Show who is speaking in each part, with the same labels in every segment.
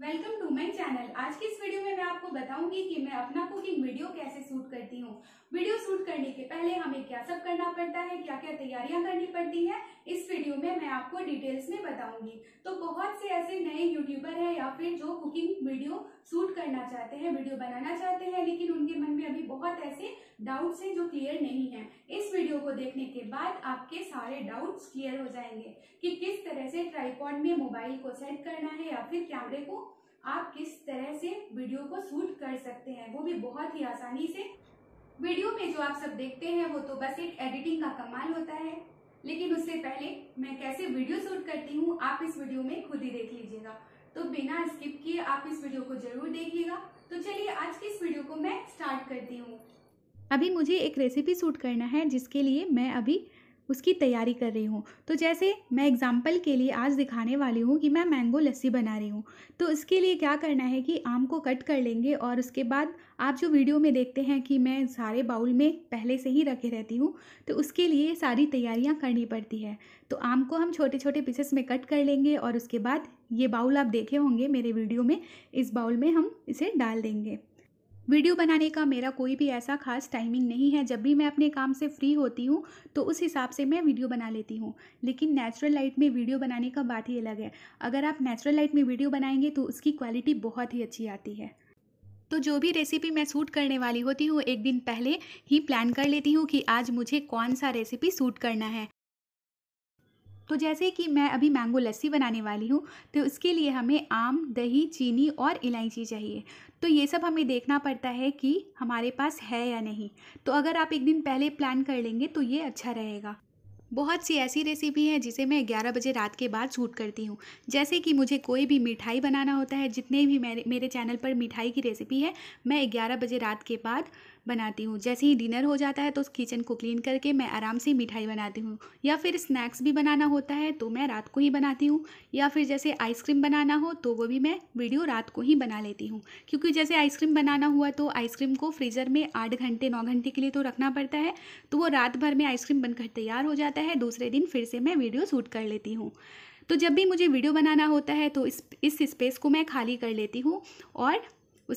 Speaker 1: welcome to my channel आज की इस वीडियो में मैं आपको बताऊंगी कि मैं अपना कुकिंग वीडियो कैसे शूट करती हूँ वीडियो शूट करने के पहले हमें क्या सब करना पड़ता है क्या क्या तैयारियां करनी पड़ती है इस वीडियो में मैं आपको डिटेल्स में बताऊंगी तो बहुत से ऐसे नए यूट्यूबर हैं या फिर जो कुकिंग वीडियो शूट करना चाहते हैं वीडियो बनाना चाहते हैं लेकिन उनके मन में अभी बहुत ऐसे डाउट्स हैं जो क्लियर नहीं है देखने के बाद आपके सारे डाउट्स क्लियर हो जाएंगे कि किस तरह से ट्राईपॉड में मोबाइल को सेट करना है या फिर कैमरे को आप किस तरह से वीडियो को शूट कर सकते हैं वो भी बहुत ही आसानी से वीडियो में जो आप सब देखते हैं वो तो बस एक एडिटिंग का कमाल होता है लेकिन उससे पहले मैं कैसे वीडियो शूट करती हूँ आप इस वीडियो में खुद ही देख लीजिएगा तो बिना स्किप किए आप इस वीडियो को जरूर देखिएगा तो चलिए आज की इस वीडियो को मैं स्टार्ट करती हूँ अभी मुझे एक रेसिपी सूट करना है जिसके लिए मैं अभी उसकी तैयारी कर रही हूँ तो जैसे मैं एग्ज़ाम्पल के लिए आज दिखाने वाली हूँ कि मैं मैंगो लस्सी बना रही हूँ तो इसके लिए क्या करना है कि आम को कट कर लेंगे और उसके बाद आप जो वीडियो में देखते हैं कि मैं सारे बाउल में पहले से ही रखे रहती हूँ तो उसके लिए सारी तैयारियाँ करनी पड़ती है तो आम को हम छोटे छोटे पीसेस में कट कर लेंगे और उसके बाद ये बाउल आप देखे होंगे मेरे वीडियो में इस बाउल में हम इसे डाल देंगे वीडियो बनाने का मेरा कोई भी ऐसा खास टाइमिंग नहीं है जब भी मैं अपने काम से फ्री होती हूँ तो उस हिसाब से मैं वीडियो बना लेती हूँ लेकिन नेचुरल लाइट में वीडियो बनाने का बात ही अलग है अगर आप नेचुरल लाइट में वीडियो बनाएंगे तो उसकी क्वालिटी बहुत ही अच्छी आती है तो जो भी रेसिपी मैं सूट करने वाली होती हूँ एक दिन पहले ही प्लान कर लेती हूँ कि आज मुझे कौन सा रेसिपी सूट करना है तो जैसे कि मैं अभी मैंगो लस्सी बनाने वाली हूँ तो उसके लिए हमें आम दही चीनी और इलायची चाहिए तो ये सब हमें देखना पड़ता है कि हमारे पास है या नहीं तो अगर आप एक दिन पहले प्लान कर लेंगे तो ये अच्छा रहेगा बहुत सी ऐसी रेसिपी है जिसे मैं 11 बजे रात के बाद शूट करती हूँ जैसे कि मुझे कोई भी मिठाई बनाना होता है जितने भी मेरे मेरे चैनल पर मिठाई की रेसिपी है मैं 11 बजे रात के बाद बनाती हूँ जैसे ही डिनर हो जाता है तो उस किचन को क्लीन करके मैं आराम से मिठाई बनाती हूँ या फिर स्नैक्स भी बनाना होता है तो मैं रात को ही बनाती हूँ या फिर जैसे आइसक्रीम बनाना हो तो वो भी मैं वीडियो रात को ही बना लेती हूँ क्योंकि जैसे आइसक्रीम बनाना हुआ तो आइसक्रीम को फ्रीज़र में आठ घंटे नौ घंटे के लिए तो रखना पड़ता है तो वो रात भर में आइसक्रीम बनकर तैयार हो जाता है दूसरे दिन फिर से मैं वीडियो शूट कर लेती हूँ तो जब भी मुझे वीडियो बनाना होता है तो इस इस स्पेस को मैं खाली कर लेती हूँ और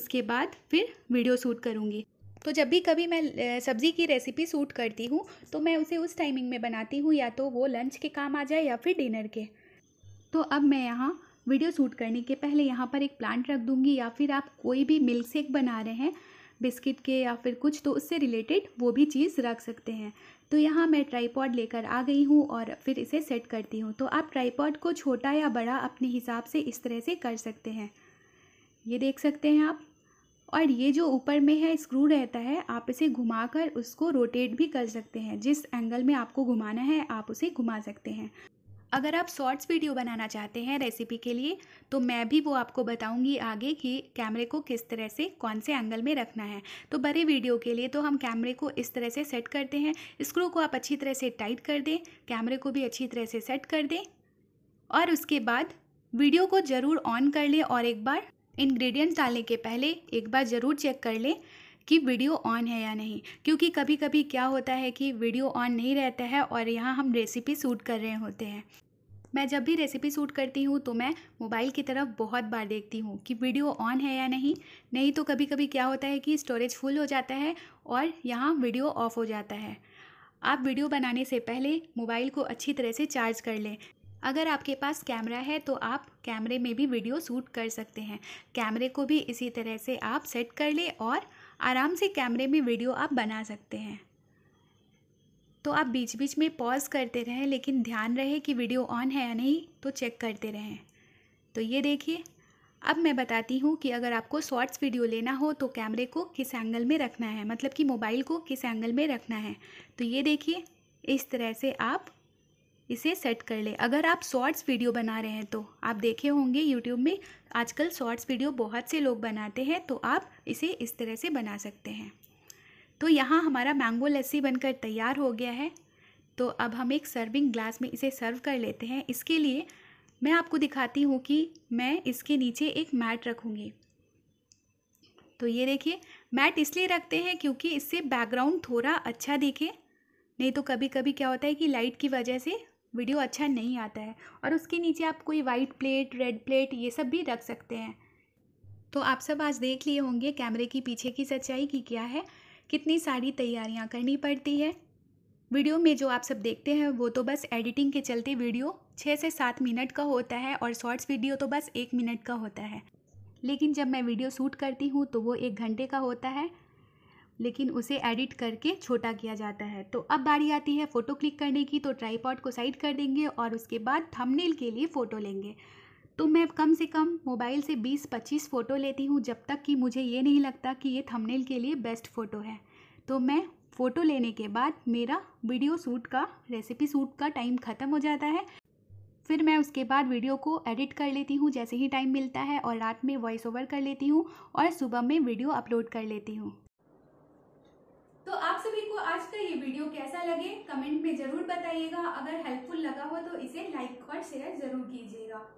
Speaker 1: उसके बाद फिर वीडियो शूट करूँगी तो जब भी कभी मैं सब्ज़ी की रेसिपी सूट करती हूँ तो मैं उसे उस टाइमिंग में बनाती हूँ या तो वो लंच के काम आ जाए या फिर डिनर के तो अब मैं यहाँ वीडियो शूट करने के पहले यहाँ पर एक प्लांट रख दूँगी या फिर आप कोई भी मिल्क शेक बना रहे हैं बिस्किट के या फिर कुछ तो उससे रिलेटेड वो भी चीज़ रख सकते हैं तो यहाँ मैं ट्राईपॉड लेकर आ गई हूँ और फिर इसे सेट करती हूँ तो आप ट्राईपॉड को छोटा या बड़ा अपने हिसाब से इस तरह से कर सकते हैं ये देख सकते हैं आप और ये जो ऊपर में है स्क्रू रहता है आप इसे घुमाकर उसको रोटेट भी कर सकते हैं जिस एंगल में आपको घुमाना है आप उसे घुमा सकते हैं अगर आप शॉर्ट्स वीडियो बनाना चाहते हैं रेसिपी के लिए तो मैं भी वो आपको बताऊंगी आगे कि कैमरे को किस तरह से कौन से एंगल में रखना है तो बड़े वीडियो के लिए तो हम कैमरे को इस तरह से सेट करते हैं स्क्रू को आप अच्छी तरह से टाइट कर दें कैमरे को भी अच्छी तरह से सेट कर दें और उसके बाद वीडियो को ज़रूर ऑन कर लें और एक बार इंग्रेडिएंट्स डालने के पहले एक बार ज़रूर चेक कर लें कि वीडियो ऑन है या नहीं क्योंकि कभी कभी क्या होता है कि वीडियो ऑन नहीं रहता है और यहाँ हम रेसिपी सूट कर रहे होते हैं मैं जब भी रेसिपी सूट करती हूँ तो मैं मोबाइल की तरफ बहुत बार देखती हूँ कि वीडियो ऑन है या नहीं नहीं तो कभी कभी क्या होता है कि स्टोरेज फुल हो जाता है और यहाँ वीडियो ऑफ हो जाता है आप वीडियो बनाने से पहले मोबाइल को अच्छी तरह से चार्ज कर लें अगर आपके पास कैमरा है तो आप कैमरे में भी वीडियो शूट कर सकते हैं कैमरे को भी इसी तरह से आप सेट कर ले और आराम से कैमरे में वीडियो आप बना सकते हैं तो आप बीच बीच में पॉज करते रहें लेकिन ध्यान रहे कि वीडियो ऑन है या नहीं तो चेक करते रहें तो ये देखिए अब मैं बताती हूँ कि अगर आपको शॉर्ट्स वीडियो लेना हो तो कैमरे को किस एंगल में रखना है मतलब कि मोबाइल को किस एंगल में रखना है तो ये देखिए इस तरह से आप इसे सेट कर ले अगर आप शॉर्ट्स वीडियो बना रहे हैं तो आप देखे होंगे यूट्यूब में आजकल शॉर्ट्स वीडियो बहुत से लोग बनाते हैं तो आप इसे इस तरह से बना सकते हैं तो यहाँ हमारा मैंगो लस्सी बनकर तैयार हो गया है तो अब हम एक सर्विंग ग्लास में इसे सर्व कर लेते हैं इसके लिए मैं आपको दिखाती हूँ कि मैं इसके नीचे एक मैट रखूँगी तो ये देखिए मैट इसलिए रखते हैं क्योंकि इससे बैकग्राउंड थोड़ा अच्छा दिखे नहीं तो कभी कभी क्या होता है कि लाइट की वजह से वीडियो अच्छा नहीं आता है और उसके नीचे आप कोई वाइट प्लेट रेड प्लेट ये सब भी रख सकते हैं तो आप सब आज देख लिए होंगे कैमरे की पीछे की सच्चाई की क्या है कितनी सारी तैयारियां करनी पड़ती है वीडियो में जो आप सब देखते हैं वो तो बस एडिटिंग के चलते वीडियो छः से सात मिनट का होता है और शॉर्ट्स वीडियो तो बस एक मिनट का होता है लेकिन जब मैं वीडियो शूट करती हूँ तो वो एक घंटे का होता है लेकिन उसे एडिट करके छोटा किया जाता है तो अब बारी आती है फ़ोटो क्लिक करने की तो ट्राईपॉड को साइड कर देंगे और उसके बाद थंबनेल के लिए फ़ोटो लेंगे तो मैं कम से कम मोबाइल से 20-25 फ़ोटो लेती हूँ जब तक कि मुझे ये नहीं लगता कि ये थंबनेल के लिए बेस्ट फ़ोटो है तो मैं फ़ोटो लेने के बाद मेरा वीडियो सूट का रेसिपी सूट का टाइम ख़त्म हो जाता है फिर मैं उसके बाद वीडियो को एडिट कर लेती हूँ जैसे ही टाइम मिलता है और रात में वॉइस ओवर कर लेती हूँ और सुबह में वीडियो अपलोड कर लेती हूँ आज का ये वीडियो कैसा लगे कमेंट में ज़रूर बताइएगा अगर हेल्पफुल लगा हो तो इसे लाइक और शेयर ज़रूर कीजिएगा